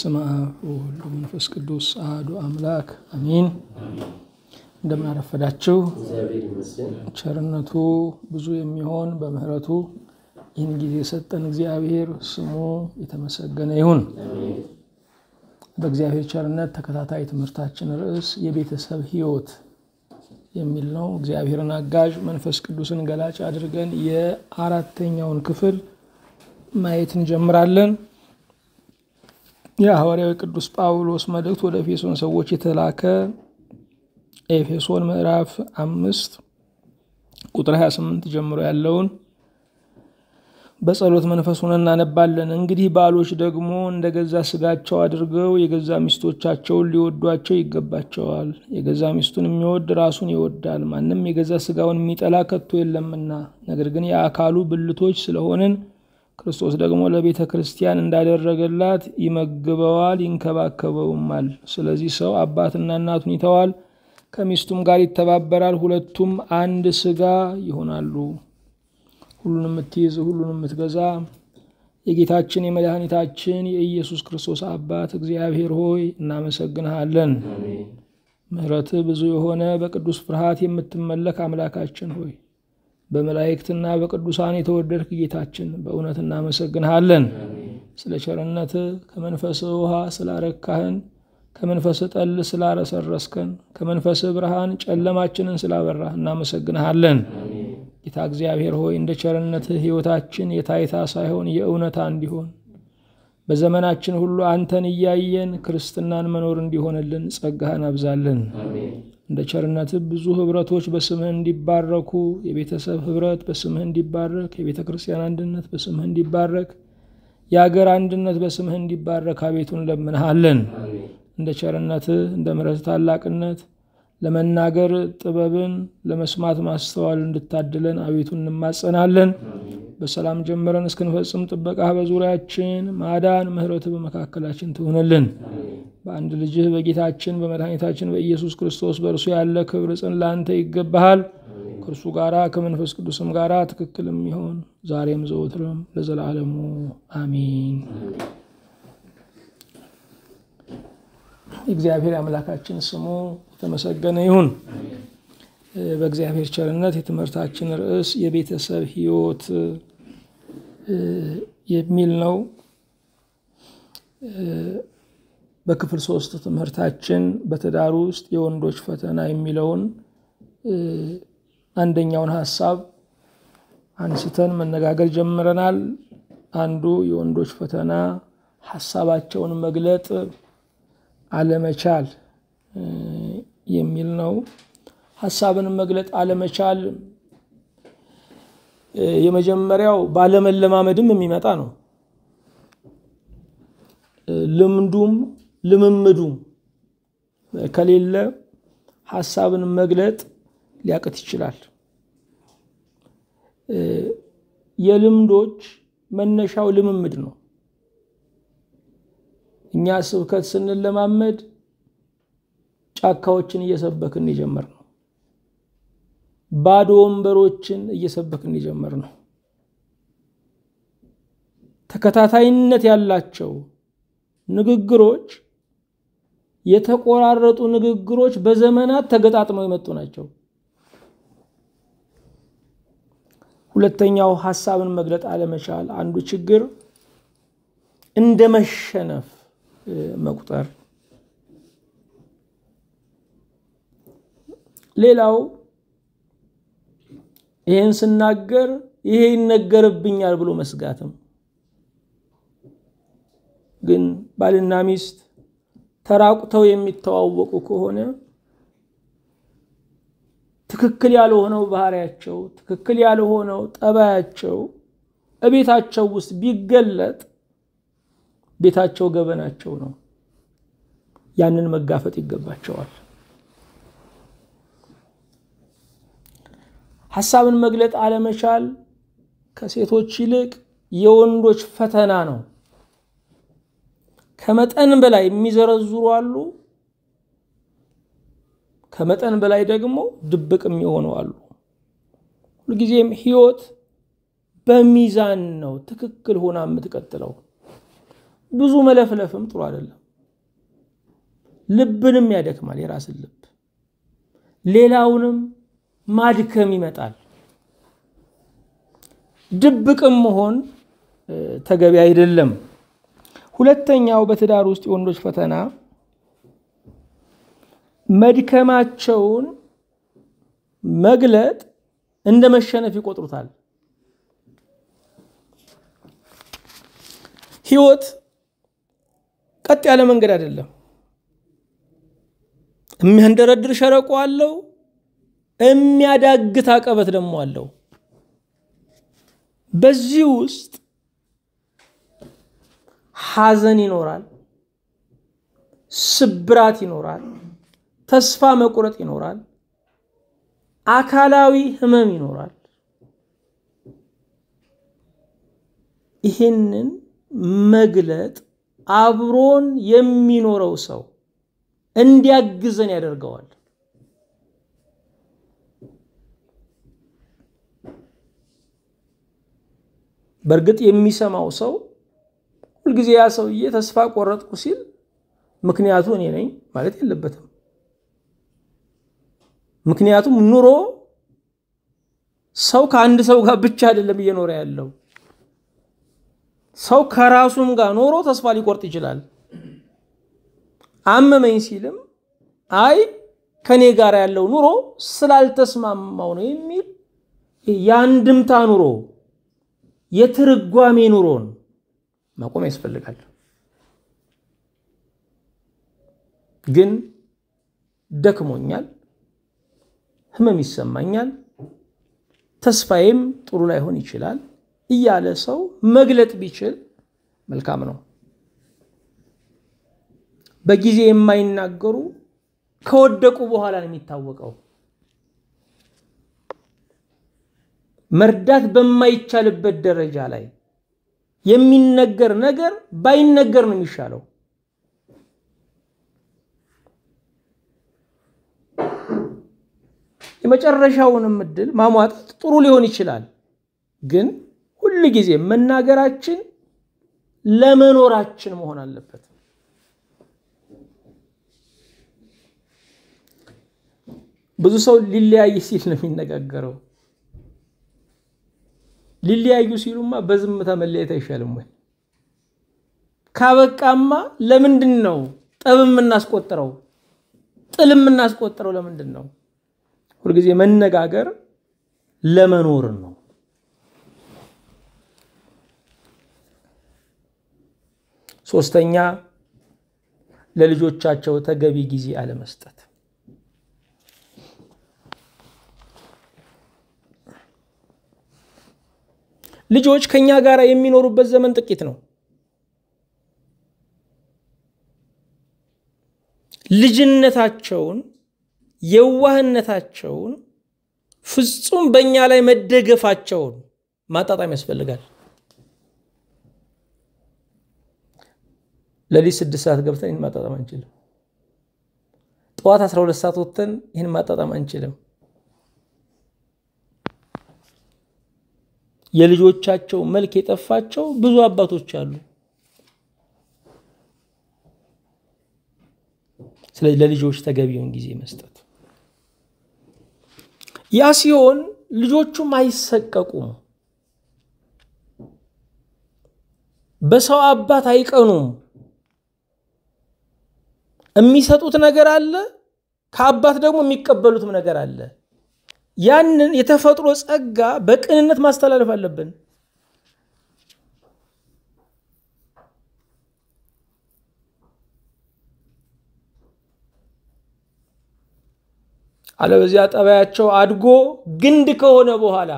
በስመ አብ ወወልድ ወመንፈስ ቅዱስ አሐዱ አምላክ አሜን። እንደምን አረፈዳችሁ። ቸርነቱ ብዙ የሚሆን በምሕረቱ ይህን ጊዜ የሰጠን እግዚአብሔር ስሙ የተመሰገነ ይሁን። በእግዚአብሔር ቸርነት ተከታታይ ትምህርታችን ርዕስ የቤተሰብ ሕይወት የሚል ነው። እግዚአብሔርን አጋዥ መንፈስ ቅዱስን ገላጭ አድርገን የአራተኛውን ክፍል ማየት እንጀምራለን። የሐዋርያው ቅዱስ ጳውሎስ መልእክት ወደ ኤፌሶን ሰዎች የተላከ ኤፌሶን ምዕራፍ አምስት ቁጥር 28 ጀምሮ ያለውን በጸሎት መንፈስ እናነባለን። እንግዲህ ባሎች ደግሞ እንደ ገዛ ስጋቸው አድርገው የገዛ ሚስቶቻቸውን ሊወዷቸው ይገባቸዋል። የገዛ ሚስቱን የሚወድ ራሱን ይወዳል። ማንም የገዛ ስጋውን የሚጠላ ከቶ የለምና፣ ነገር ግን የአካሉ ብልቶች ስለሆንን ክርስቶስ ደግሞ ለቤተ ክርስቲያን እንዳደረገላት ይመግበዋል፣ ይንከባከበውማል። ስለዚህ ሰው አባትና እናቱን ይተዋል፣ ከሚስቱም ጋር ይተባበራል፣ ሁለቱም አንድ ስጋ ይሆናሉ። ሁሉንም የምትይዝ ሁሉንም የምትገዛ የጌታችን የመድኃኒታችን የኢየሱስ ክርስቶስ አባት እግዚአብሔር ሆይ እናመሰግንሃለን። ምሕረትህ ብዙ የሆነ በቅዱስ ፍርሃት የምትመለክ አምላካችን ሆይ በመላእክትና በቅዱሳን የተወደድክ ጌታችን በእውነት እናመሰግንሃለን። ስለ ቸርነት ከመንፈስ ውሃ ስላረካህን፣ ከመንፈስ ጠል ስላረሰረስከን፣ ከመንፈስ ብርሃን ጨለማችንን ስላበራህ እናመሰግንሃለን። ጌታ እግዚአብሔር ሆይ እንደ ቸርነትህ ሕይወታችን የታይታ ሳይሆን የእውነታ እንዲሆን በዘመናችን ሁሉ አንተን እያየን ክርስትናን መኖር እንዲሆንልን ጸጋህን አብዛለን። እንደ ቸርነት ብዙ ህብረቶች በስምህ እንዲባረኩ የቤተሰብ ህብረት በስምህ እንዲባረክ፣ የቤተ ክርስቲያን አንድነት በስምህ እንዲባረክ፣ የአገር አንድነት በስምህ እንዲባረክ አቤቱ እንለምንሃለን። እንደ ቸርነት እንደ ምረት ታላቅነት ለመናገር ጥበብን ለመስማት ማስተዋል እንድታድለን አቤቱ እንማጸናለን። በሰላም ጀምረን እስክንፈጽም ጥበቃ በዙሪያችን ማዳን፣ ምሕረት በመካከላችን ትሆንልን። በአንድ ልጅህ በጌታችን በመድኃኒታችን በኢየሱስ ክርስቶስ በእርሱ ያለ ክብር ጽን ለአንተ ይገባሃል። ከእርሱ ጋራ ከመንፈስ ቅዱስም ጋራ ትክክል ይሆን ዛሬም ዘወትርም ለዘላለሙ አሚን። እግዚአብሔር አምላካችን ስሙ የተመሰገነ ይሁን። በእግዚአብሔር ቸርነት የትምህርታችን ርዕስ የቤተሰብ ሕይወት የሚል ነው። በክፍል ሶስት ትምህርታችን በትዳር ውስጥ የወንዶች ፈተና የሚለውን አንደኛውን ሀሳብ አንስተን መነጋገር ጀምረናል። አንዱ የወንዶች ፈተና ሀሳባቸውን መግለጥ አለመቻል የሚል ነው። ሀሳብንም መግለጥ አለመቻል የመጀመሪያው ባለመለማመድም የሚመጣ ነው። ልምዱም ልምምዱም ከሌለ ሀሳብን መግለጥ ሊያቅት ይችላል። የልምዶች መነሻው ልምምድ ነው። እኛ ስብከት ስንለማመድ ጫካዎችን እየሰበክን የጀመር ነው። ባዶ ወንበሮችን እየሰበክን የጀመር ነው። ተከታታይነት ያላቸው ንግግሮች፣ የተቆራረጡ ንግግሮች በዘመናት ተገጣጥመው የመጡ ናቸው። ሁለተኛው ሀሳብን መግለጥ አለመቻል አንዱ ችግር እንደ መሸነፍ መቁጠር። ሌላው ይህን ስናገር ይሄ ይነገርብኛል ብሎ መስጋትም ግን ባልና ሚስት ተራቁተው የሚተዋወቁ ከሆነ ትክክል ያልሆነው ባህሪያቸው፣ ትክክል ያልሆነው ጠባያቸው እቤታቸው ውስጥ ቢገለጥ ቤታቸው ገበናቸው ነው። ያንን መጋፈጥ ይገባቸዋል። ሀሳብን መግለጥ አለመቻል ከሴቶች ይልቅ የወንዶች ፈተና ነው። ከመጠን በላይ የሚዘረዝሩ አሉ። ከመጠን በላይ ደግሞ ድብቅ የሆኑ አሉ። ሁልጊዜም ህይወት በሚዛን ነው ትክክል ሆና የምትቀጥለው። ብዙ መለፍለፍም ጥሩ አይደለም። ልብንም ያደክማል፣ የራስን ልብ ሌላውንም ማድከም ይመጣል። ድብቅም መሆን ተገቢ አይደለም። ሁለተኛው በትዳር ውስጥ የወንዶች ፈተና መድከማቸውን መግለጥ እንደ መሸነፍ ይቆጥሩታል። ህይወት ቀጥ ያለ መንገድ አይደለም። የሚያንደረድር ሸረቆ አለው፣ የሚያዳግት አቀበት ደግሞ አለው። በዚህ ውስጥ ሐዘን ይኖራል፣ ስብራት ይኖራል፣ ተስፋ መቁረጥ ይኖራል፣ አካላዊ ህመም ይኖራል። ይህንን መግለጥ አብሮን የሚኖረው ሰው እንዲያግዘን ያደርገዋል። በእርግጥ የሚሰማው ሰው ሁልጊዜ ያ ሰውዬ ተስፋ ቆረጥኩ ሲል ምክንያቱ እኔ ነኝ ማለት የለበትም። ምክንያቱም ኑሮ ሰው ከአንድ ሰው ጋር ብቻ አይደለም እየኖረ ያለው ሰው ከራሱም ጋር ኖሮ ተስፋ ሊቆርጥ ይችላል። አመመኝ ሲልም አይ ከኔ ጋር ያለው ኑሮ ስላልተስማማው ነው የሚል የአንድምታ ኑሮ የትርጓሜ ኑሮን ማቆም ያስፈልጋል። ግን ደክሞኛል፣ ህመም ይሰማኛል፣ ተስፋዬም ጥሩ ላይሆን ይችላል እያለ ሰው መግለጥ ቢችል መልካም ነው። በጊዜ የማይናገሩ ከወደቁ በኋላ ነው የሚታወቀው። መርዳት በማይቻልበት ደረጃ ላይ የሚነገር ነገር ባይነገር ነው የሚሻለው። የመጨረሻውንም እድል ማሟጠጥ ጥሩ ሊሆን ይችላል ግን ሁል ጊዜ መናገራችን ለመኖራችን መሆን አለበት። ብዙ ሰው ሊለያይ ሲል ነው የሚነጋገረው። ሊለያዩ ሲሉማ በዝምታ መለየት አይሻልም ወይ? ካበቃማ ለምንድን ነው ጠብ የምናስቆጥረው? ጥል የምናስቆጥረው ለምንድን ነው? ሁልጊዜ መነጋገር ለመኖር ነው። ሶስተኛ ለልጆቻቸው ተገቢ ጊዜ አለመስጠት። ልጆች ከኛ ጋር የሚኖሩበት ዘመን ጥቂት ነው። ልጅነታቸውን፣ የዋህነታቸውን፣ ፍጹም በእኛ ላይ መደገፋቸውን ማጣጣም ያስፈልጋል። ለሊት ስድስት ሰዓት ገብተን ይህን ማጣጣም አንችልም። ጠዋት 12 ሰዓት ወጥተን ይህን ማጣጣም አንችልም። የልጆቻቸው መልክ የጠፋቸው ብዙ አባቶች አሉ። ስለዚህ ለልጆች ተገቢውን ጊዜ መስጠት። ያ ሲሆን ልጆቹም አይሰቀቁም፣ በሰው አባት አይቀኑም። የሚሰጡት ነገር አለ፣ ከአባት ደግሞ የሚቀበሉትም ነገር አለ። ያንን የተፈጥሮ ጸጋ በቅንነት ማስተላለፍ አለብን። አለበዚያ ጠባያቸው አድጎ ግንድ ከሆነ በኋላ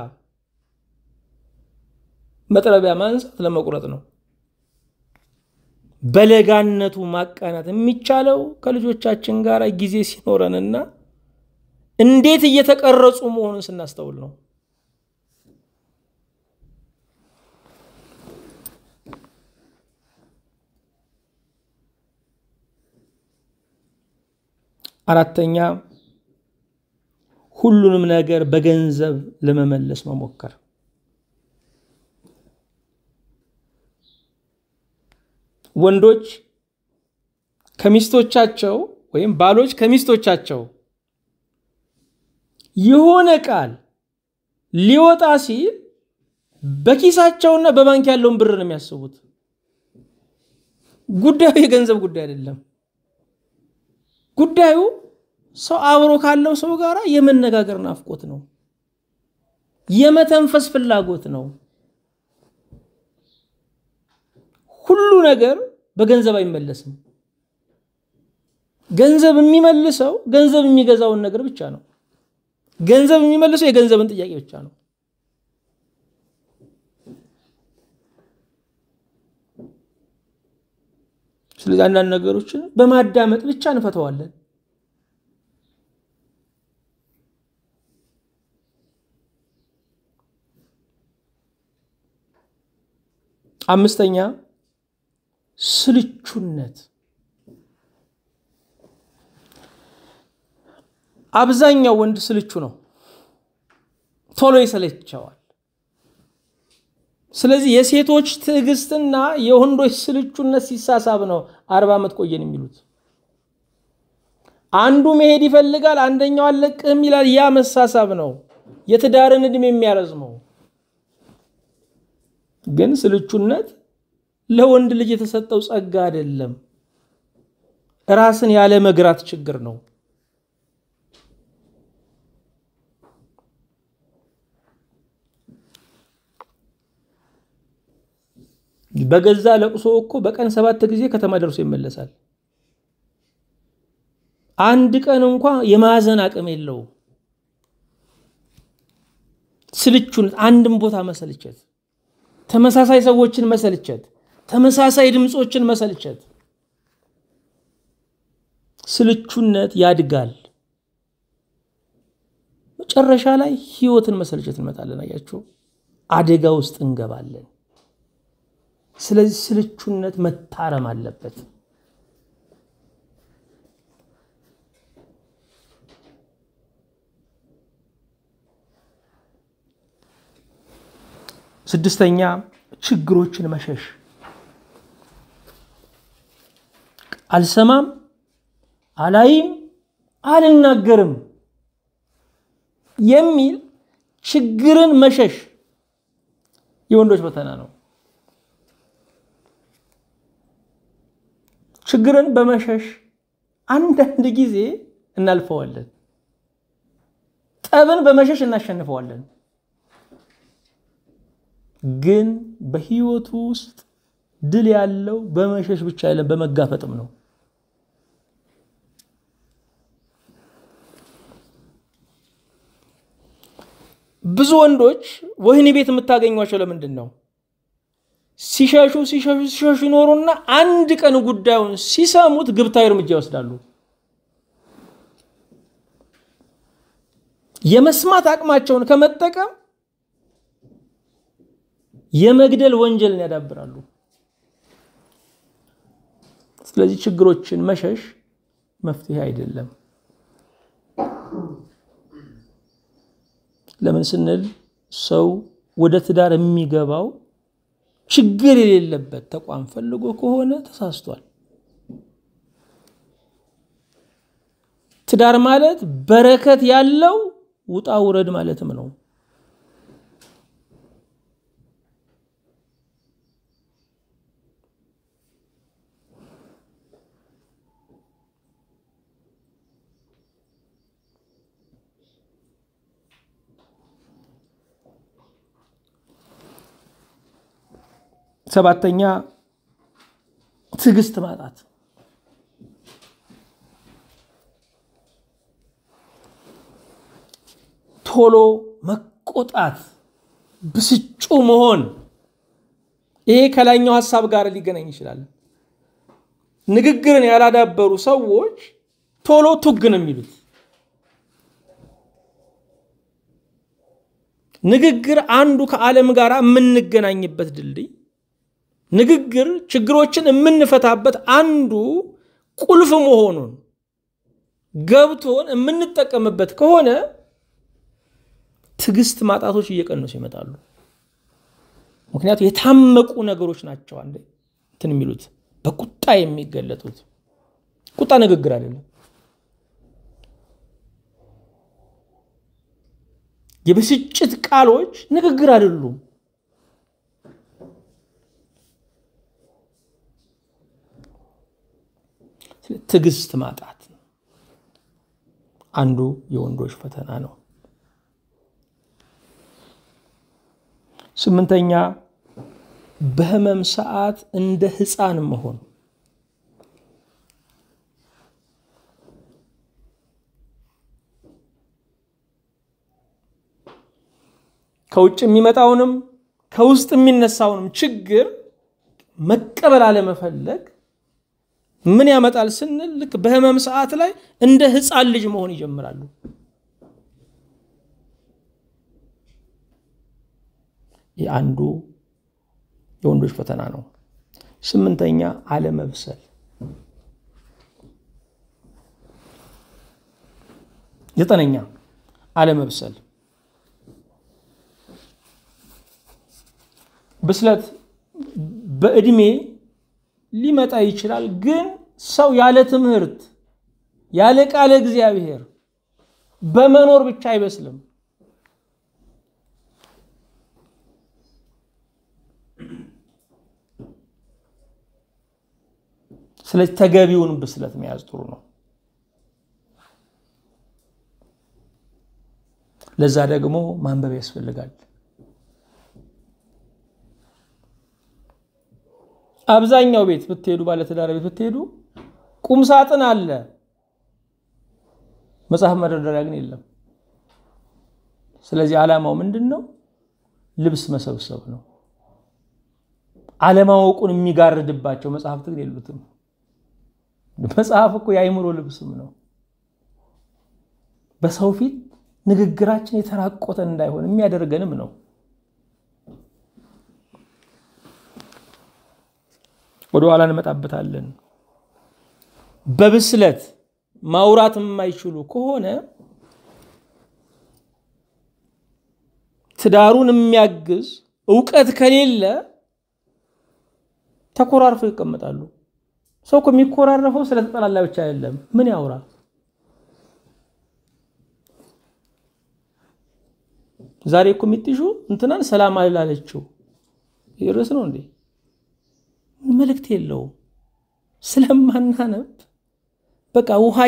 መጥረቢያ ማንሳት ለመቁረጥ ነው። በለጋነቱ ማቃናት የሚቻለው ከልጆቻችን ጋር ጊዜ ሲኖረንና እንዴት እየተቀረጹ መሆኑን ስናስተውል ነው። አራተኛ ሁሉንም ነገር በገንዘብ ለመመለስ መሞከር ወንዶች ከሚስቶቻቸው ወይም ባሎች ከሚስቶቻቸው የሆነ ቃል ሊወጣ ሲል በኪሳቸውና በባንክ ያለውን ብር ነው የሚያስቡት። ጉዳዩ የገንዘብ ጉዳይ አይደለም። ጉዳዩ ሰው አብሮ ካለው ሰው ጋር የመነጋገር ናፍቆት ነው፣ የመተንፈስ ፍላጎት ነው። ሁሉ ነገር በገንዘብ አይመለስም። ገንዘብ የሚመልሰው ገንዘብ የሚገዛውን ነገር ብቻ ነው። ገንዘብ የሚመልሰው የገንዘብን ጥያቄ ብቻ ነው። ስለዚህ አንዳንድ ነገሮችን በማዳመጥ ብቻ እንፈተዋለን። አምስተኛ ስልቹነት አብዛኛው ወንድ ስልቹ ነው ቶሎ ይሰለቸዋል ስለዚህ የሴቶች ትዕግስትና የወንዶች ስልቹነት ሲሳሳብ ነው አርባ ዓመት ቆየን የሚሉት አንዱ መሄድ ይፈልጋል አንደኛው አለቅህም ይላል ያ መሳሳብ ነው የትዳርን እድሜ የሚያረዝመው ግን ስልቹነት ለወንድ ልጅ የተሰጠው ጸጋ አይደለም፣ ራስን ያለ መግራት ችግር ነው። በገዛ ለቅሶ እኮ በቀን ሰባት ጊዜ ከተማ ደርሶ ይመለሳል። አንድ ቀን እንኳ የማዘን አቅም የለውም። ስልቹን አንድም ቦታ መሰልቸት፣ ተመሳሳይ ሰዎችን መሰልቸት ተመሳሳይ ድምፆችን መሰልቸት ስልቹነት ያድጋል። መጨረሻ ላይ ህይወትን መሰልቸት እንመጣለን። አያችሁ፣ አደጋ ውስጥ እንገባለን። ስለዚህ ስልቹነት መታረም አለበት። ስድስተኛ ችግሮችን መሸሽ አልሰማም፣ አላይም፣ አልናገርም የሚል ችግርን መሸሽ የወንዶች ፈተና ነው። ችግርን በመሸሽ አንዳንድ ጊዜ እናልፈዋለን። ጠብን በመሸሽ እናሸንፈዋለን። ግን በህይወቱ ውስጥ ድል ያለው በመሸሽ ብቻ አይደለም፣ በመጋፈጥም ነው። ብዙ ወንዶች ወህኒ ቤት የምታገኟቸው ለምንድን ነው? ሲሸሹ ሲሸሹ ሲሸሹ ይኖሩና አንድ ቀን ጉዳዩን ሲሰሙት ግብታዊ እርምጃ ይወስዳሉ። የመስማት አቅማቸውን ከመጠቀም የመግደል ወንጀልን ያዳብራሉ። ስለዚህ ችግሮችን መሸሽ መፍትሄ አይደለም። ለምን ስንል ሰው ወደ ትዳር የሚገባው ችግር የሌለበት ተቋም ፈልጎ ከሆነ ተሳስቷል። ትዳር ማለት በረከት ያለው ውጣ ውረድ ማለትም ነው። ሰባተኛ ትዕግስት ማጣት ቶሎ መቆጣት ብስጩ መሆን ይሄ ከላይኛው ሀሳብ ጋር ሊገናኝ ይችላል ንግግርን ያላዳበሩ ሰዎች ቶሎ ቱግ ነው የሚሉት ንግግር አንዱ ከዓለም ጋር የምንገናኝበት ድልድይ ንግግር ችግሮችን የምንፈታበት አንዱ ቁልፍ መሆኑን ገብቶን የምንጠቀምበት ከሆነ ትዕግስት ማጣቶች እየቀነሱ ይመጣሉ። ምክንያቱም የታመቁ ነገሮች ናቸው። አንድ እንትን የሚሉት በቁጣ የሚገለጡት ቁጣ ንግግር አይደለም። የብስጭት ቃሎች ንግግር አይደሉም። ትዕግስት ማጣት አንዱ የወንዶች ፈተና ነው። ስምንተኛ በህመም ሰዓት እንደ ህፃን መሆን። ከውጭ የሚመጣውንም ከውስጥ የሚነሳውንም ችግር መቀበል አለመፈለግ ምን ያመጣል ስንል ልክ በህመም ሰዓት ላይ እንደ ህፃን ልጅ መሆን ይጀምራሉ። የአንዱ የወንዶች ፈተና ነው። ስምንተኛ አለመብሰል። ዘጠነኛ አለመብሰል። ብስለት በእድሜ ሊመጣ ይችላል። ግን ሰው ያለ ትምህርት ያለ ቃለ እግዚአብሔር በመኖር ብቻ አይበስልም። ስለዚህ ተገቢውን ብስለት መያዝ ጥሩ ነው። ለዛ ደግሞ ማንበብ ያስፈልጋል። አብዛኛው ቤት ብትሄዱ ባለትዳር ቤት ብትሄዱ ቁም ሳጥን አለ፣ መጽሐፍ መደርደሪያ ግን የለም። ስለዚህ ዓላማው ምንድን ነው? ልብስ መሰብሰብ ነው። አለማወቁን የሚጋርድባቸው መጽሐፍት ግን የሉትም። መጽሐፍ እኮ የአይምሮ ልብስም ነው። በሰው ፊት ንግግራችን የተራቆተ እንዳይሆን የሚያደርገንም ነው። ወደ ኋላ እንመጣበታለን። በብስለት ማውራት የማይችሉ ከሆነ ትዳሩን የሚያግዝ እውቀት ከሌለ ተኮራርፈው ይቀመጣሉ። ሰው እኮ የሚኮራረፈው ስለተጠላላ ብቻ አይደለም። ምን ያውራ? ዛሬ እኮ የሚጥሹ እንትናን ሰላም አላለችው ይርስ ነው እንዴ? መልእክት የለውም። ስለማናነብ በቃ ውሃ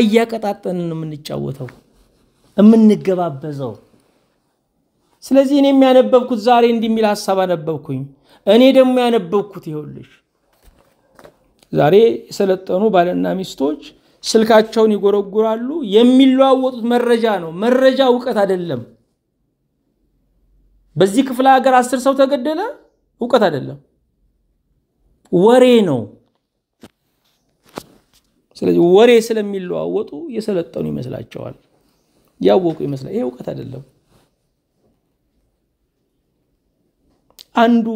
ነው የምንጫወተው የምንገባበዘው። ስለዚህ እኔ የሚያነበብኩት ዛሬ እንዲህ የሚል ሀሳብ አነበብኩኝ። እኔ ደግሞ ያነበብኩት ይኸውልሽ፣ ዛሬ የሰለጠኑ ባልና ሚስቶች ስልካቸውን ይጎረጉራሉ። የሚለዋወጡት መረጃ ነው። መረጃ እውቀት አይደለም። በዚህ ክፍለ ሀገር አስር ሰው ተገደለ፣ እውቀት አይደለም። ወሬ ነው። ስለዚህ ወሬ ስለሚለዋወጡ የሰለጠኑ ይመስላቸዋል፣ ያወቁ ይመስላል። ይሄ እውቀት አይደለም። አንዱ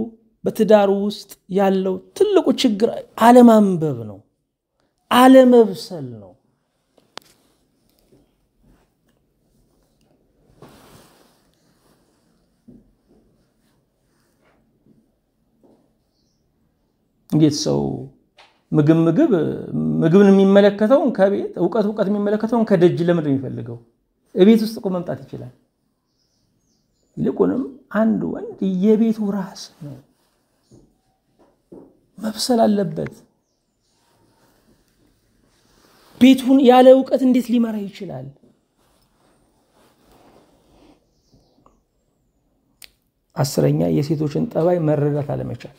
በትዳሩ ውስጥ ያለው ትልቁ ችግር አለማንበብ ነው፣ አለመብሰል ነው። እንዴት ሰው ምግብ ምግብ ምግብን የሚመለከተውን ከቤት እውቀት እውቀት የሚመለከተውን ከደጅ ለምንድን የሚፈልገው እቤት ውስጥ እኮ መምጣት ይችላል። ይልቁንም አንድ ወንድ የቤቱ ራስ ነው፣ መብሰል አለበት። ቤቱን ያለ እውቀት እንዴት ሊመራ ይችላል? አስረኛ የሴቶችን ጠባይ መረዳት አለመቻል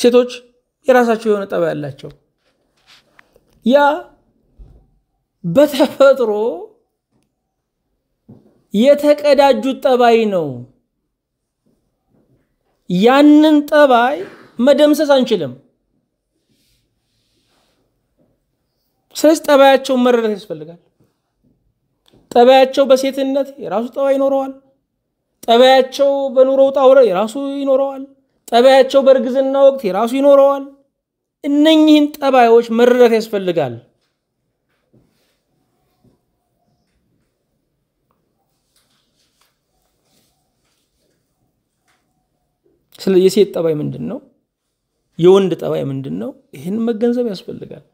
ሴቶች የራሳቸው የሆነ ጠባይ አላቸው። ያ በተፈጥሮ የተቀዳጁት ጠባይ ነው። ያንን ጠባይ መደምሰስ አንችልም። ስለዚህ ጠባያቸውን መረዳት ያስፈልጋል። ጠባያቸው በሴትነት የራሱ ጠባይ ይኖረዋል። ጠባያቸው በኑሮ ውጣ ውረድ የራሱ ይኖረዋል። ጠባያቸው በእርግዝና ወቅት የራሱ ይኖረዋል። እነኚህን ጠባዮች መረዳት ያስፈልጋል። ስለ የሴት ጠባይ ምንድን ነው? የወንድ ጠባይ ምንድን ነው? ይህን መገንዘብ ያስፈልጋል።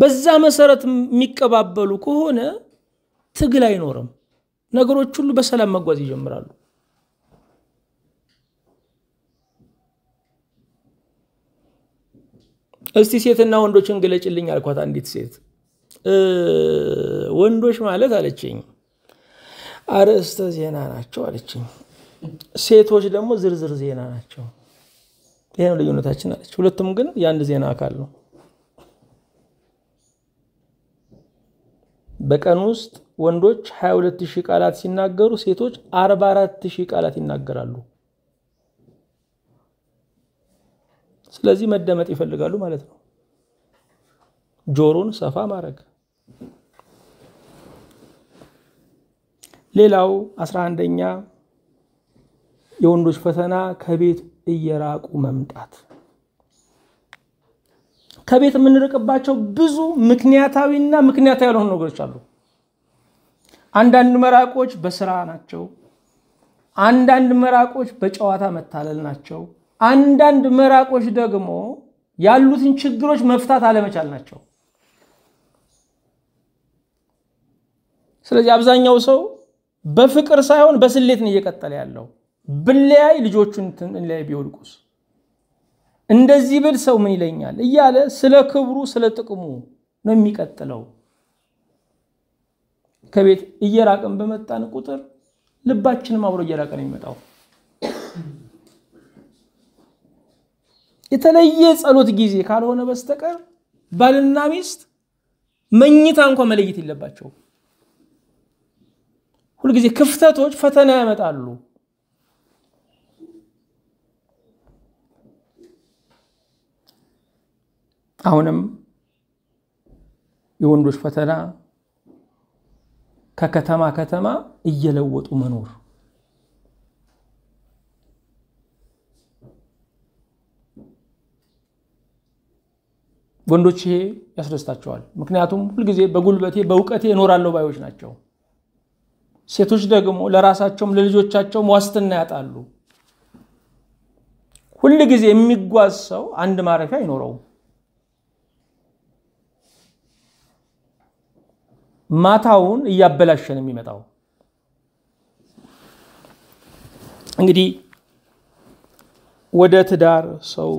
በዛ መሰረት የሚቀባበሉ ከሆነ ትግል አይኖርም። ነገሮች ሁሉ በሰላም መጓዝ ይጀምራሉ። እስቲ ሴትና ወንዶችን ግለጭልኝ አልኳት። አንዲት ሴት ወንዶች ማለት አለችኝ አርዕስተ ዜና ናቸው አለችኝ። ሴቶች ደግሞ ዝርዝር ዜና ናቸው። ይሄ ነው ልዩነታችን አለች። ሁለቱም ግን የአንድ ዜና አካል ነው። በቀን ውስጥ ወንዶች 22 ሺህ ቃላት ሲናገሩ ሴቶች 44 ሺህ ቃላት ይናገራሉ። ስለዚህ መደመጥ ይፈልጋሉ ማለት ነው። ጆሮን ሰፋ ማድረግ። ሌላው አስራ አንደኛ የወንዶች ፈተና ከቤት እየራቁ መምጣት። ከቤት የምንርቅባቸው ብዙ ምክንያታዊና ምክንያታዊ ያልሆኑ ነገሮች አሉ። አንዳንድ መራቆች በስራ ናቸው። አንዳንድ መራቆች በጨዋታ መታለል ናቸው። አንዳንድ መራቆች ደግሞ ያሉትን ችግሮች መፍታት አለመቻል ናቸው። ስለዚህ አብዛኛው ሰው በፍቅር ሳይሆን በስሌት ነው እየቀጠለ ያለው። ብለያይ ልጆቹን ላይ ቢወድቁስ፣ እንደዚህ ብል ሰው ምን ይለኛል እያለ ስለ ክብሩ ስለ ጥቅሙ ነው የሚቀጥለው። ከቤት እየራቅን በመጣን ቁጥር ልባችንም አብሮ እየራቀ ነው የሚመጣው። የተለየ ጸሎት ጊዜ ካልሆነ በስተቀር ባልና ሚስት መኝታ እንኳ መለየት የለባቸው። ሁልጊዜ ክፍተቶች ፈተና ያመጣሉ። አሁንም የወንዶች ፈተና ከከተማ ከተማ እየለወጡ መኖር ወንዶች ይሄ ያስደስታቸዋል። ምክንያቱም ሁልጊዜ በጉልበቴ በእውቀቴ እኖራለሁ ባዮች ናቸው። ሴቶች ደግሞ ለራሳቸውም ለልጆቻቸውም ዋስትና ያጣሉ። ሁል ጊዜ የሚጓዝ ሰው አንድ ማረፊያ አይኖረውም። ማታውን እያበላሸን የሚመጣው እንግዲህ ወደ ትዳር ሰው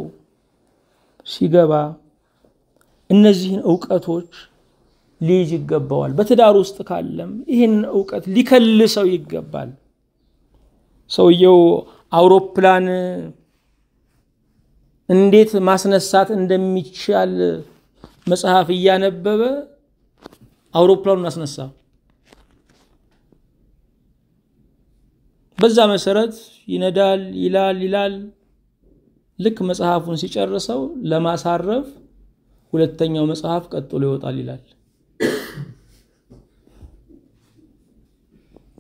ሲገባ እነዚህን እውቀቶች ሊይዝ ይገባዋል። በትዳር ውስጥ ካለም ይህንን እውቀት ሊከልሰው ይገባል። ሰውየው አውሮፕላን እንዴት ማስነሳት እንደሚቻል መጽሐፍ እያነበበ አውሮፕላኑን አስነሳ። በዛ መሰረት ይነዳል፣ ይላል፣ ይላል። ልክ መጽሐፉን ሲጨርሰው ለማሳረፍ ሁለተኛው መጽሐፍ ቀጥሎ ይወጣል ይላል።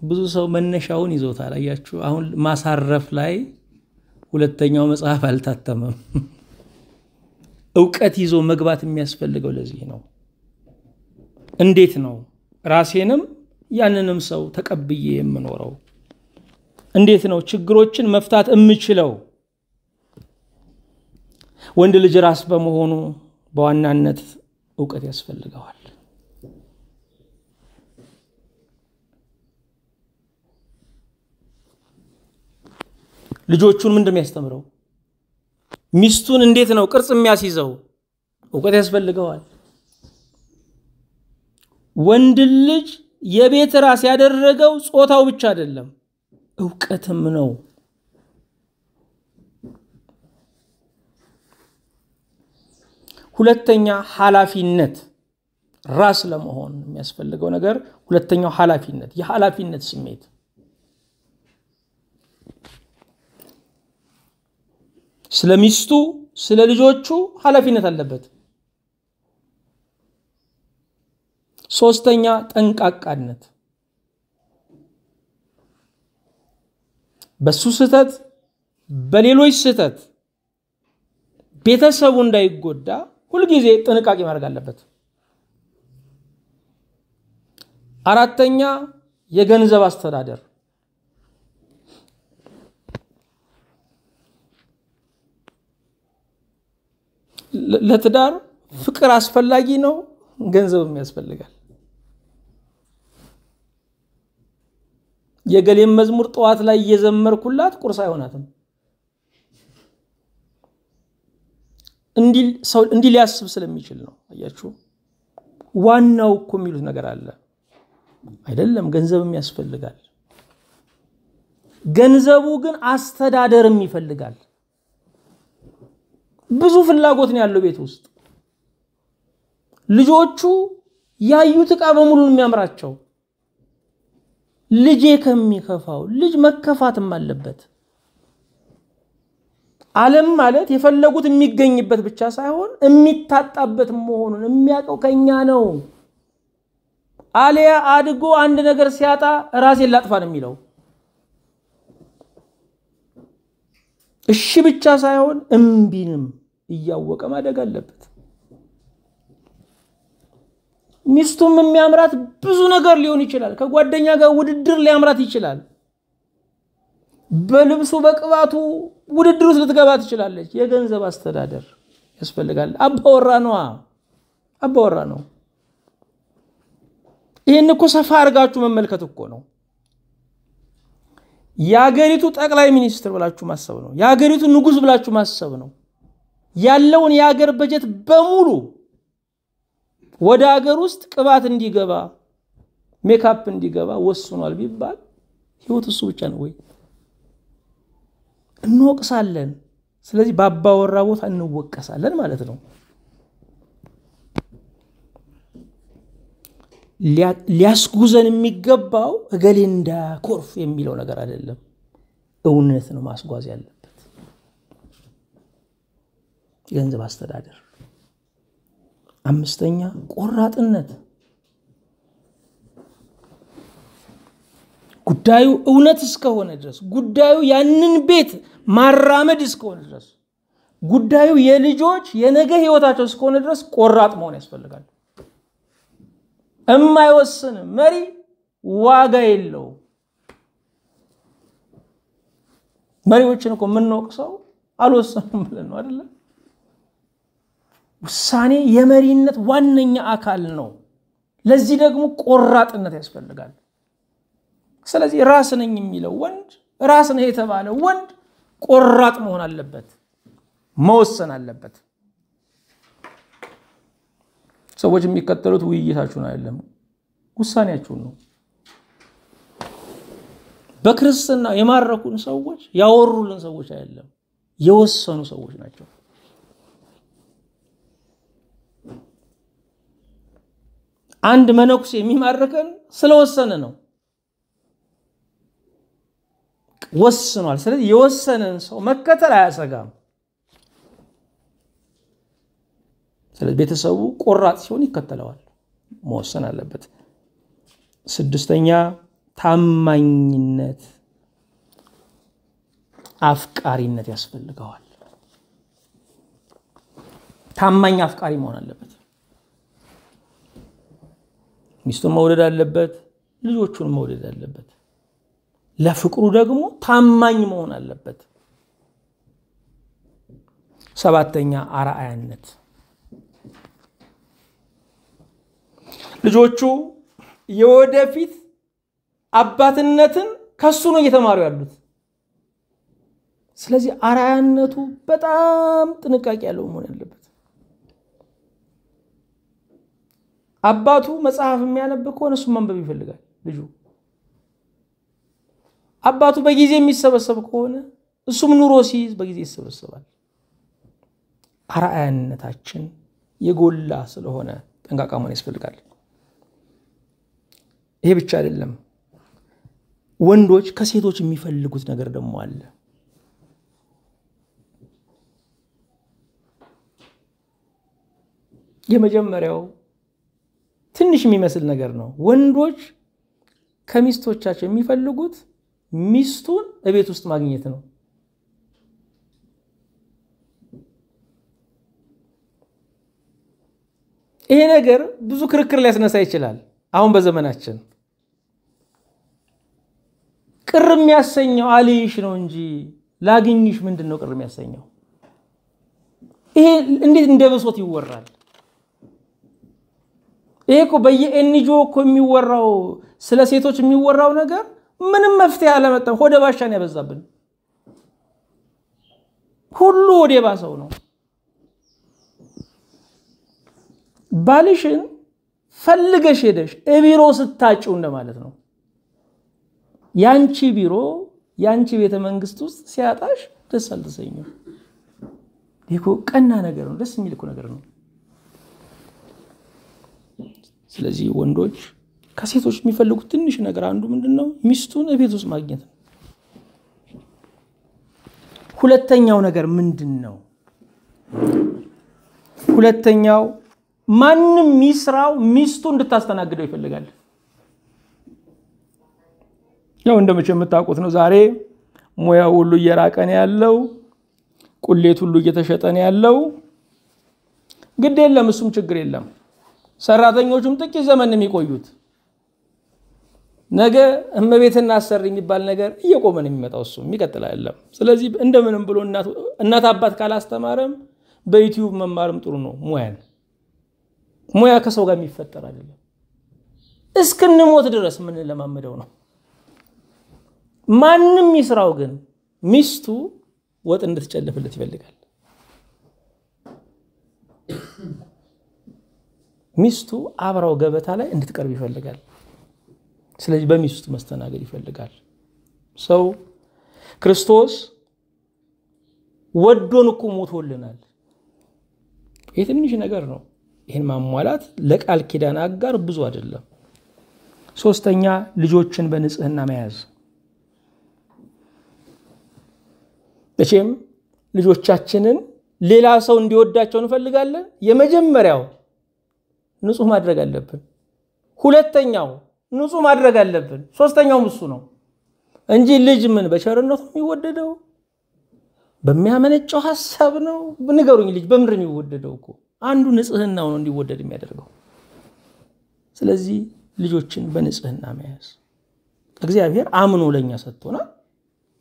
ብዙ ሰው መነሻውን ይዞታል። አያችሁ፣ አሁን ማሳረፍ ላይ ሁለተኛው መጽሐፍ አልታተመም። እውቀት ይዞ መግባት የሚያስፈልገው ለዚህ ነው። እንዴት ነው ራሴንም ያንንም ሰው ተቀብዬ የምኖረው? እንዴት ነው ችግሮችን መፍታት የምችለው? ወንድ ልጅ ራስ በመሆኑ በዋናነት እውቀት ያስፈልገዋል ልጆቹን ምንድ የሚያስተምረው? ሚስቱን እንዴት ነው ቅርጽ የሚያስይዘው እውቀት ያስፈልገዋል ወንድ ልጅ የቤት ራስ ያደረገው ጾታው ብቻ አይደለም እውቀትም ነው ሁለተኛ ኃላፊነት ራስ ለመሆን የሚያስፈልገው ነገር ሁለተኛው ኃላፊነት የኃላፊነት ስሜት ስለ ሚስቱ ስለ ልጆቹ ኃላፊነት አለበት ሶስተኛ ጠንቃቃነት በሱ ስህተት በሌሎች ስህተት ቤተሰቡ እንዳይጎዳ ሁልጊዜ ጥንቃቄ ማድረግ አለበት። አራተኛ የገንዘብ አስተዳደር ለትዳር ፍቅር አስፈላጊ ነው፣ ገንዘብም ያስፈልጋል። የገሌም መዝሙር ጠዋት ላይ እየዘመርኩላት ቁርስ አይሆናትም። እንዲህ ሊያስብ ስለሚችል ነው። አያችሁ፣ ዋናው እኮ የሚሉት ነገር አለ አይደለም። ገንዘብም ያስፈልጋል። ገንዘቡ ግን አስተዳደርም ይፈልጋል። ብዙ ፍላጎት ነው ያለው ቤት ውስጥ ልጆቹ ያዩት እቃ በሙሉ የሚያምራቸው ልጄ ከሚከፋው ልጅ መከፋትም አለበት። ዓለም ማለት የፈለጉት የሚገኝበት ብቻ ሳይሆን የሚታጣበት መሆኑን የሚያውቀው ከኛ ነው። አሊያ አድጎ አንድ ነገር ሲያጣ ራሴን ላጥፋ ነው የሚለው። እሺ ብቻ ሳይሆን እምቢንም እያወቀ ማደግ አለበት። ሚስቱም የሚያምራት ብዙ ነገር ሊሆን ይችላል። ከጓደኛ ጋር ውድድር ሊያምራት ይችላል። በልብሱ በቅባቱ ውድድር ውስጥ ልትገባ ትችላለች። የገንዘብ አስተዳደር ያስፈልጋል። አባወራ ነዋ፣ አባወራ ነው። ይህን እኮ ሰፋ አድርጋችሁ መመልከት እኮ ነው። የአገሪቱ ጠቅላይ ሚኒስትር ብላችሁ ማሰብ ነው። የአገሪቱ ንጉሥ ብላችሁ ማሰብ ነው። ያለውን የአገር በጀት በሙሉ ወደ አገር ውስጥ ቅባት እንዲገባ ሜካፕ እንዲገባ ወስኗል ቢባል ህይወት እሱ ብቻ ነው ወይ? እንወቅሳለን። ስለዚህ በአባወራ ቦታ እንወቀሳለን ማለት ነው። ሊያስጉዘን የሚገባው እገሌ ኮርፍ የሚለው ነገር አይደለም። እውነት ነው ማስጓዝ ያለበት። ገንዘብ አስተዳደር። አምስተኛ ቆራጥነት ጉዳዩ እውነት እስከሆነ ድረስ ጉዳዩ ያንን ቤት ማራመድ እስከሆነ ድረስ ጉዳዩ የልጆች የነገ ህይወታቸው እስከሆነ ድረስ ቆራጥ መሆን ያስፈልጋል። እማይወስን መሪ ዋጋ የለው። መሪዎችን እኮ የምንወቅሰው አልወሰኑም ብለን ነው አይደለም። ውሳኔ የመሪነት ዋነኛ አካል ነው። ለዚህ ደግሞ ቆራጥነት ያስፈልጋል። ስለዚህ ራስ ነኝ የሚለው ወንድ ራስ ነህ የተባለ ወንድ ቆራጥ መሆን አለበት፣ መወሰን አለበት። ሰዎች የሚከተሉት ውይይታችሁን አይደለም፣ ውሳኔያችሁን ነው። በክርስትና የማረኩን ሰዎች ያወሩልን ሰዎች አይደለም፣ የወሰኑ ሰዎች ናቸው። አንድ መነኩሴ የሚማርከን ስለወሰነ ነው። ወስኗል። ስለዚህ የወሰነን ሰው መከተል አያሰጋም። ስለዚህ ቤተሰቡ ቆራጥ ሲሆን ይከተለዋል። መወሰን አለበት። ስድስተኛ ታማኝነት፣ አፍቃሪነት ያስፈልገዋል። ታማኝ አፍቃሪ መሆን አለበት። ሚስቱን መውደድ አለበት። ልጆቹን መውደድ አለበት። ለፍቅሩ ደግሞ ታማኝ መሆን አለበት። ሰባተኛ አርአያነት ልጆቹ የወደፊት አባትነትን ከሱ ነው እየተማሩ ያሉት። ስለዚህ አርአያነቱ በጣም ጥንቃቄ ያለው መሆን ያለበት። አባቱ መጽሐፍ የሚያነብ ከሆነ እሱ ማንበብ ይፈልጋል ልጁ። አባቱ በጊዜ የሚሰበሰብ ከሆነ እሱም ኑሮ ሲይዝ በጊዜ ይሰበሰባል። አርአያነታችን የጎላ ስለሆነ ጠንቃቃ መሆን ያስፈልጋል። ይሄ ብቻ አይደለም። ወንዶች ከሴቶች የሚፈልጉት ነገር ደግሞ አለ። የመጀመሪያው ትንሽ የሚመስል ነገር ነው። ወንዶች ከሚስቶቻቸው የሚፈልጉት ሚስቱን እቤት ውስጥ ማግኘት ነው። ይሄ ነገር ብዙ ክርክር ሊያስነሳ ይችላል። አሁን በዘመናችን ቅር የሚያሰኘው አልይሽ ነው እንጂ ላግኝሽ ምንድን ነው ቅር የሚያሰኘው? ይሄ እንዴት እንደ ብሶት ይወራል? ይሄ እኮ በየኤንጂኦ እኮ የሚወራው ስለ ሴቶች የሚወራው ነገር ምንም መፍትሄ አለመጣም። ሆደ ባሻን ያበዛብን ሁሉ ወደ ባሰው ነው። ባልሽን ፈልገሽ ሄደሽ ቢሮ ስታጭው እንደማለት ነው። ያንቺ ቢሮ ያንቺ ቤተ መንግስት ውስጥ ሲያጣሽ ደስ አልተሰኘም። ይህ ቀና ነገር ነው። ደስ የሚል ነገር ነው። ስለዚህ ወንዶች ከሴቶች የሚፈልጉት ትንሽ ነገር አንዱ ምንድን ነው? ሚስቱን እቤት ውስጥ ማግኘት ነው። ሁለተኛው ነገር ምንድን ነው? ሁለተኛው ማንም ሚስራው ሚስቱ እንድታስተናግደው ይፈልጋል። ያው እንደመቼ የምታውቁት ነው። ዛሬ ሙያው ሁሉ እየራቀን ያለው ቁሌት ሁሉ እየተሸጠን ያለው ግድ የለም፣ እሱም ችግር የለም። ሰራተኞቹም ጥቂት ዘመን የሚቆዩት ነገ እመቤትና አሰሪ የሚባል ነገር እየቆመን የሚመጣው። እሱ የሚቀጥል አይደለም። ስለዚህ እንደምንም ብሎ እናት አባት ካላስተማረም በዩትዩብ መማርም ጥሩ ነው። ሙያን ሙያ ከሰው ጋር የሚፈጠር አይደለም። እስክንሞት ድረስ ለማመደው ነው። ማንም ይስራው፣ ግን ሚስቱ ወጥ እንድትጨልፍለት ይፈልጋል። ሚስቱ አብራው ገበታ ላይ እንድትቀርብ ይፈልጋል። ስለዚህ በሚስት ውስጥ መስተናገድ ይፈልጋል ሰው ክርስቶስ ወዶን እኮ ሞቶልናል ይህ ትንሽ ነገር ነው ይህን ማሟላት ለቃል ኪዳን አጋር ብዙ አይደለም ሶስተኛ ልጆችን በንጽህና መያዝ መቼም ልጆቻችንን ሌላ ሰው እንዲወዳቸው እንፈልጋለን የመጀመሪያው ንጹህ ማድረግ አለብን ሁለተኛው ንጹህ ማድረግ አለብን። ሶስተኛውም እሱ ነው እንጂ ልጅ ምን በቸርነቱ የሚወደደው በሚያመነጨው ሀሳብ ነው። ንገሩኝ፣ ልጅ በምድር የሚወደደው? እኮ አንዱ ንጽህናው ነው እንዲወደድ የሚያደርገው። ስለዚህ ልጆችን በንጽህና መያዝ እግዚአብሔር አምኖ ለእኛ ሰጥቶናል።